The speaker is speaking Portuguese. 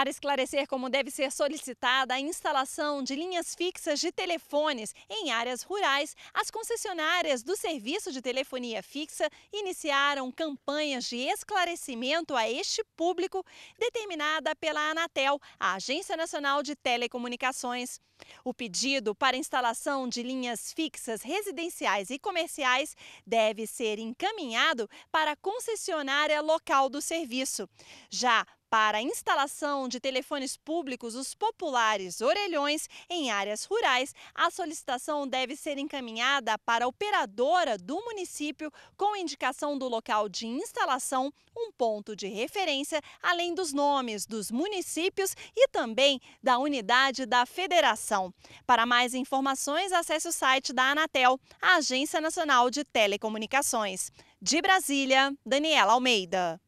para esclarecer como deve ser solicitada a instalação de linhas fixas de telefones em áreas rurais, as concessionárias do serviço de telefonia fixa iniciaram campanhas de esclarecimento a este público, determinada pela Anatel, a Agência Nacional de Telecomunicações. O pedido para instalação de linhas fixas residenciais e comerciais deve ser encaminhado para a concessionária local do serviço. Já para a instalação de telefones públicos, os populares orelhões, em áreas rurais, a solicitação deve ser encaminhada para a operadora do município com indicação do local de instalação, um ponto de referência, além dos nomes dos municípios e também da unidade da federação. Para mais informações, acesse o site da Anatel, a Agência Nacional de Telecomunicações. De Brasília, Daniela Almeida.